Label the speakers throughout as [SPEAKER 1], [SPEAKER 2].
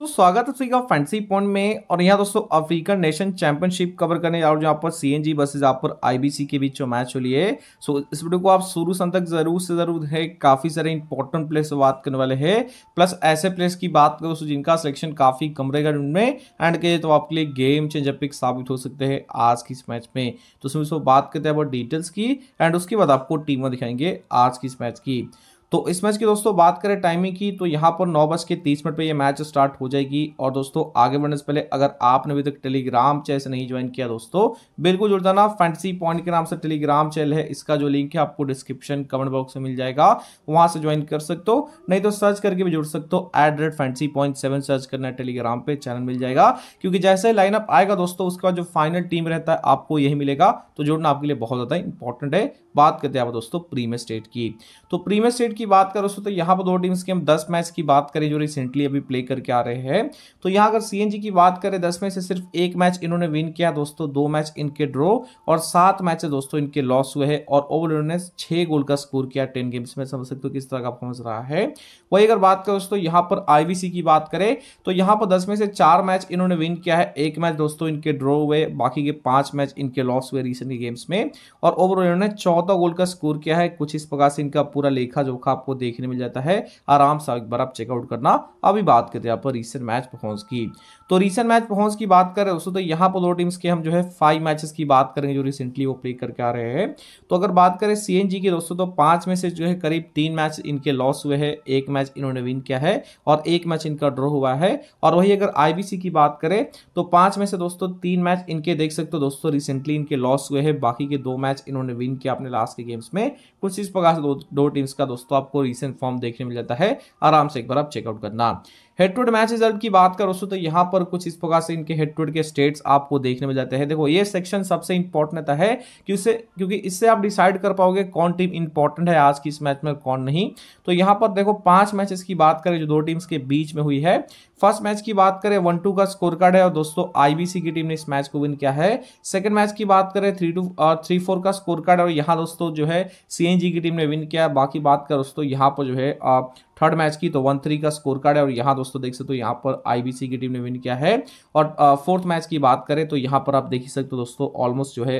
[SPEAKER 1] तो स्वागत है सभी फैंसी पॉइंट में और यहाँ दोस्तों अफ्रीकन नेशन चैंपियनशिप कवर करने जा रहा जहाँ पर सी एन जी बसेज यहाँ पर आईबीसी के बीच जो मैच हो लिए सो इस वीडियो को आप शुरू से तक जरूर से जरूर है काफ़ी सारे इंपॉर्टेंट प्लेस बात करने वाले हैं प्लस ऐसे प्लेस की बात करो दोस्तों जिनका सिलेक्शन काफ़ी कम रहेगा उनमें एंड कहे तो आपके लिए गेम चेंजर पिक साबित हो सकते हैं आज की इस मैच में तो उसमें बात करते हैं बहुत डिटेल्स की एंड उसके बाद आपको टीमें दिखाएंगे आज की इस मैच की तो इस मैच की दोस्तों बात करें टाइमिंग की तो यहाँ पर नौ बज के तीस मिनट पर यह मैच स्टार्ट हो जाएगी और दोस्तों आगे बढ़ने से पहले अगर आपने अभी तक टेलीग्राम चैनल से नहीं ज्वाइन किया दोस्तों बिल्कुल जुड़ जाना फैंटसी पॉइंट के नाम से टेलीग्राम चैनल है इसका जो लिंक है आपको डिस्क्रिप्शन कमेंट बॉक्स में मिल जाएगा वहां से ज्वाइन कर सकते हो नहीं तो सर्च करके भी जुड़ सकते हो at the rate fantasy point seven search करना है टेलीग्राम पे चैनल मिल जाएगा क्योंकि जैसे लाइनअप आएगा दोस्तों उसके बाद जो फाइनल टीम रहता है आपको यही मिलेगा तो जुड़ना आपके लिए बहुत ज़्यादा इंपॉर्टेंट है बात करते हैं आप दोस्तों प्रीमियर स्टेट की तो प्रीमियर स्टेट की बात करो तो यहाँ पर दो टीम्स की हम दस मैच की बात करें जो रिसेंटली अभी प्ले करके आ रहे हैं तो यहाँ अगर सी की बात करें दस में से सिर्फ एक मैच इन्होंने विन किया दोस्तों दो मैच इनके ड्रॉ और सात मैच दोस्तों इनके लॉस हुए हैं और ओवर इन्होंने छः गोल का स्कोर किया टेन गेम्स में समझ सकते हो किस तरह का परफॉर्मेंस रहा है वही अगर बात करें दोस्तों यहाँ पर आई की बात करें तो यहाँ पर दस में से चार मैच इन्होंने विन किया है एक मैच दोस्तों इनके ड्रॉ हुए बाकी के पाँच मैच इनके लॉस हुए रिसेंट गेम्स में और ओवरऑल इन्होंने चौथा गोल का स्कोर किया है कुछ इस प्रकार से इनका पूरा लेखा जोखा आपका आपको देखने मिल जाता है आराम से एक बार आप चेकआउट करना अभी बात करते हैं आप पर रिसेंट मैच परफॉर्मेंस की तो रिसेंट मैच परफॉर्मेंस की बात करें दोस्तों तो यहाँ पर दो टीम्स के हम जो है फाइव मैचेस की बात करेंगे जो रिसेंटली वो प्ले करके आ रहे हैं तो अगर बात करें सी के दोस्तों तो पांच में से जो है करीब तीन मैच इनके लॉस हुए हैं एक मैच इन्होंने विन किया है और एक मैच इनका ड्रॉ हुआ है और वही अगर आईबीसी की बात करें तो पांच में से दोस्तों तीन मैच इनके देख सकते हो दोस्तों रिसेंटली इनके लॉस हुए हैं बाकी के दो मैच इन्होंने विन किया अपने लास्ट के गेम्स में कुछ इस प्रकार से दो टीम्स का दोस्तों आपको रिसेंट फॉर्म देखने मिल जाता है आराम से एक बार आप चेकआउट करना head to head match result की बात करो तो यहाँ पर कुछ इस प्रकार से इनके हेड टू हेड के स्टेट्स आपको देखने में जाते हैं देखो ये सेक्शन सबसे इंपॉर्टेंट है कि उससे क्योंकि इससे आप डिसाइड कर पाओगे कौन टीम इंपॉर्टेंट है आज की इस मैच में कौन नहीं तो यहाँ पर देखो पांच मैचेस की बात करें जो दो टीम्स के बीच में हुई है फर्स्ट मैच की बात करें वन टू का स्कोर कार्ड है और दोस्तों आईबीसी की टीम ने इस मैच को विन किया है सेकंड मैच की बात करें थ्री टू और थ्री फोर का स्कोर कार्ड और यहाँ दोस्तों जो है सीएनजी की टीम ने विन किया बाकी बात करें दोस्तों यहाँ पर जो है थर्ड मैच की तो वन थ्री का स्कोर कार्ड है और यहाँ दोस्तों देख सकते हो तो यहाँ पर आईबीसी की टीम ने विन किया है और फोर्थ मैच की बात करें तो यहाँ पर आप देख ही सकते हो दोस्तों ऑलमोस्ट जो है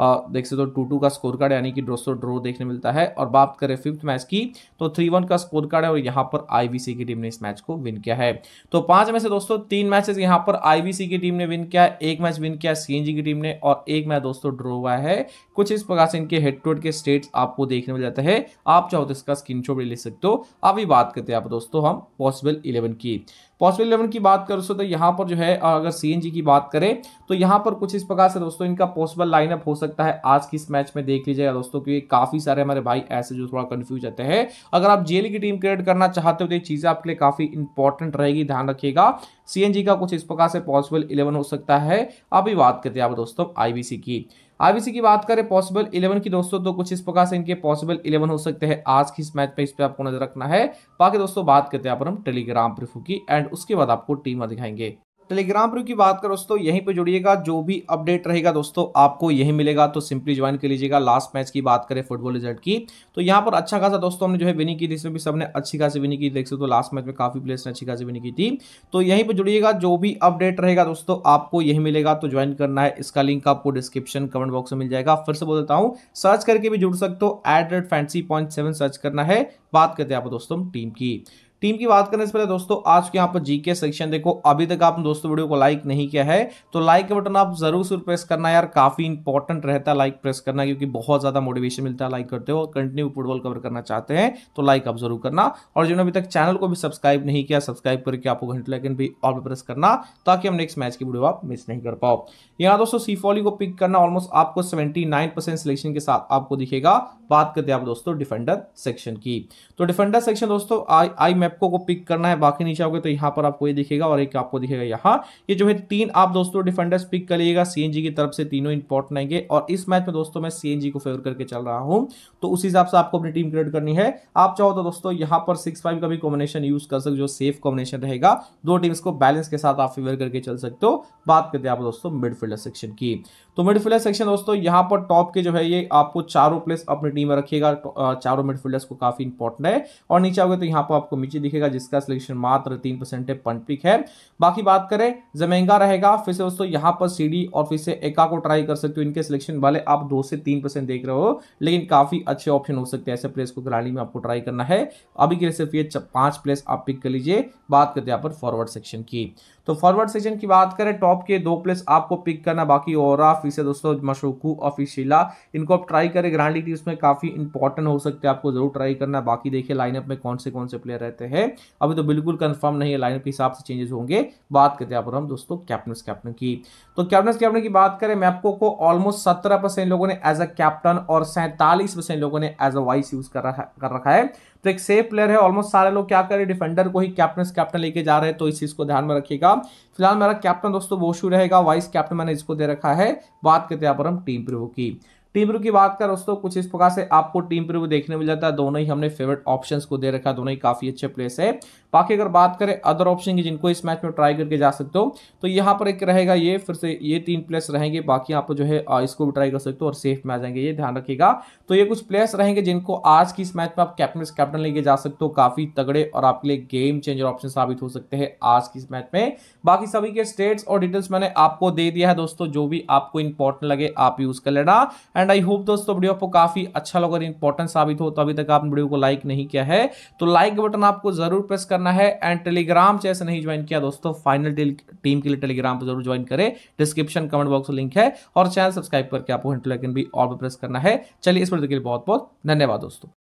[SPEAKER 1] देख सकते हो टू टू का स्कोर कार्ड यानी कि दोस्तों ड्रो देखने मिलता है और बात करें फिफ्थ मैच की तो थ्री वन का स्कोर कार्ड है और यहाँ पर आईवीसी की टीम ने इस मैच को विन किया है तो पांच में से दोस्तों तीन मैचेस यहाँ पर आईवीसी की टीम ने विन किया है एक मैच विन किया सी की टीम ने और एक मैच दोस्तों ड्रो हुआ है कुछ इस प्रकार से इनके हेड टू हेड के स्टेट्स आपको देखने मिल जाता है आप चाहो तो इसका स्क्रीन भी ले सकते हो अभी बात करते हैं आप दोस्तों हम पॉसिबल इलेवन की पॉसिबल इलेवन की बात करो दोस्तों तो यहाँ पर जो है अगर सी की बात करें तो यहाँ पर कुछ इस प्रकार से दोस्तों इनका पॉसिबल लाइनअप हो सकता है आज की इस मैच में देख लीजिएगा दोस्तों क्योंकि काफ़ी सारे हमारे भाई ऐसे जो थोड़ा कंफ्यूज रहते हैं अगर आप जेल की टीम क्रिएट करना चाहते हो तो ये चीज़ें आपके लिए काफ़ी इंपॉर्टेंट रहेगी ध्यान रखिएगा सीएनजी का कुछ इस प्रकार से पॉसिबल इलेवन हो सकता है अभी बात करते हैं आप दोस्तों आईबीसी की आईबीसी की बात करें पॉसिबल इलेवन की दोस्तों तो कुछ इस प्रकार से इनके पॉसिबल इलेवन हो सकते हैं आज की इस मैच पे इस पर आपको नजर रखना है बाकी दोस्तों बात करते हैं आप हम टेलीग्राम प्रिफू की एंड उसके बाद आपको टीम दिखाएंगे टेलीग्राम ग्रुप की बात करो दोस्तों यहीं पे जुड़िएगा जो भी अपडेट रहेगा दोस्तों आपको यही मिलेगा तो सिंपली ज्वाइन कर लीजिएगा लास्ट मैच की बात करें फुटबॉल रिजल्ट की तो यहाँ पर अच्छा खासा दोस्तों हमने जो है विनिंग की थी इसमें भी सबने अच्छी खासी विनिंग की देख सकते हो लास्ट मैच में काफी प्लेयर्स ने अच्छी खासी विनिंग की थी तो यहीं पर जुड़िएगा जो भी अपडेट रहेगा दोस्तों आपको यही मिलेगा तो ज्वाइन करना है इसका लिंक आपको डिस्क्रिप्शन कमेंट बॉक्स में मिल जाएगा फिर से बोल देता हूँ सर्च करके भी जुड़ सकते हो एट सर्च करना है बात करते हैं आप दोस्तों टीम की टीम की बात करने से पहले दोस्तों आज के यहाँ पर जीके सेक्शन देखो अभी तक आपने दोस्तों वीडियो को लाइक नहीं किया है तो लाइक का बटन आप जरूर से प्रेस करना यार काफी इंपॉर्टेंट रहता है लाइक प्रेस करना क्योंकि बहुत ज्यादा मोटिवेशन मिलता है लाइक करते हो कंटिन्यू फुटबॉल कवर करना चाहते हैं तो लाइक आप जरूर करना और जिन्होंने अभी तक चैनल को भी सब्सक्राइब नहीं किया सब्सक्राइब करके आपको घंटे लेकिन भी और प्रेस करना ताकि हम नेक्स्ट मैच की वीडियो आप मिस नहीं कर पाओ यहाँ दोस्तों सीफॉली को पिक करना ऑलमोस्ट आपको सेवेंटी सिलेक्शन के साथ आपको दिखेगा बात करते हैं आप दोस्तों डिफेंडर सेक्शन की तो डिफेंडर सेक्शन दोस्तों आई आई एप्को को पिक करना है बाकी नीचे आओगे तो यहाँ पर आपको ये दिखेगा और एक आपको दिखेगा यहाँ ये जो है तीन आप दोस्तों डिफेंडर्स पिक कर लीजिएगा सीएनजी की तरफ से तीनों इंपॉर्टेंट आएंगे और इस मैच में दोस्तों मैं सी को फेवर करके चल रहा हूँ तो उस हिसाब से आपको अपनी टीम क्रिएट करनी है आप चाहो तो दोस्तों यहाँ पर सिक्स का भी कॉम्बिनेशन यूज कर सकते जो सेफ कॉम्बिनेशन रहेगा दो टीम्स को बैलेंस के साथ आप फेवर करके चल सकते हो बात करते हैं आप दोस्तों मिडफील्डर सेक्शन की तो मिडफील्डर सेक्शन दोस्तों यहाँ पर टॉप के जो है ये आपको चारों प्लेस अपनी टीम में रखिएगा तो, चारों मिडफील्डर्स को काफी इंपॉर्टेंट है और नीचे आओगे तो यहाँ पर आपको दिखेगा जिसका सिलेक्शन मात्र तीन परसेंट पिक है बाकी बात करें जमेंगा रहेगा फिर से दोस्तों यहाँ पर सीडी और फिर से एका को ट्राई कर सकते हो इनके सिलेक्शन वाले आप दो से तीन परसेंट देख रहे हो लेकिन काफी अच्छे ऑप्शन हो सकते हैं ऐसे प्लेस को ग्राली में आपको ट्राई करना है अभी के लिए सिर्फ ये पांच प्लेस आप पिक कर लीजिए बात करते हैं यहाँ पर फॉरवर्ड सेक्शन की तो फॉरवर्ड सेक्शन की बात करें टॉप के दो प्लेस आपको पिक करना बाकी और फिर से दोस्तों मशोकू और फिशिला इनको आप ट्राई करें ग्रांड लीग टीम्स में काफ़ी इंपॉर्टेंट हो सकते हैं आपको जरूर ट्राई करना बाकी देखिए लाइनअप में कौन से कौन से प्लेयर रहते हैं अभी तो बिल्कुल कंफर्म नहीं है लाइनअप के हिसाब से चेंजेस होंगे बात करते हैं आप हम दोस्तों कैप्टन कैप्टन की तो कैप्टन कैप्टन की बात करें मैपको को ऑलमोस्ट सत्रह लोगों ने एज अ कैप्टन और सैंतालीस लोगों ने एज अ वाइस यूज कर रखा है तो एक सेफ प्लेयर है ऑलमोस्ट सारे लोग क्या कर रहे डिफेंडर को ही कैप्टन कैप्टन लेके जा रहे हैं तो इस चीज़ को ध्यान में रखिएगा फिलहाल मेरा कैप्टन दोस्तों वोशू रहेगा वाइस कैप्टन मैंने इसको दे रखा है बात करते हैं यहाँ पर हम टीम प्रो की टीम प्रू की बात करें दोस्तों कुछ इस प्रकार से आपको टीम प्रू देखने मिल जाता है दोनों ही हमने फेवरेट ऑप्शन को दे रखा है दोनों ही काफी अच्छे प्लेस है बाकी अगर बात करें अदर ऑप्शन की जिनको इस मैच में ट्राई करके जा सकते हो तो यहाँ पर एक रहेगा ये फिर से ये तीन प्लेस रहेंगे बाकी आप जो है इसको भी ट्राई कर सकते हो और सेफ में आ जाएंगे ये ध्यान रखिएगा तो ये कुछ प्लेयर्स रहेंगे जिनको आज की इस मैच में आप कैप्टन कैप्टन लेके जा सकते हो काफी तगड़े और आपके लिए गेम चेंजर ऑप्शन साबित हो सकते हैं आज की इस मैच में बाकी सभी के स्टेट्स और डिटेल्स मैंने आपको दे दिया है दोस्तों जो भी आपको इंपॉर्टेंट लगे आप यूज कर लेना एंड आई होप दोस्तों वीडियो आपको काफी अच्छा लगा और इंपॉर्टेंट साबित हो तो अभी तक आपने वीडियो को लाइक नहीं किया है तो लाइक बटन आपको जरूर प्रेस करना है एंड टेलीग्राम जैसे नहीं ज्वाइन किया दोस्तों फाइनल टीम के लिए टेलीग्राम पर जरूर ज्वाइन करें डिस्क्रिप्शन कमेंट बॉक्स में लिंक है और चैनल सब्सक्राइब करके आपको घंटे भी और प्रेस करना है चलिए इस वीडियो के लिए बहुत बहुत धन्यवाद दोस्तों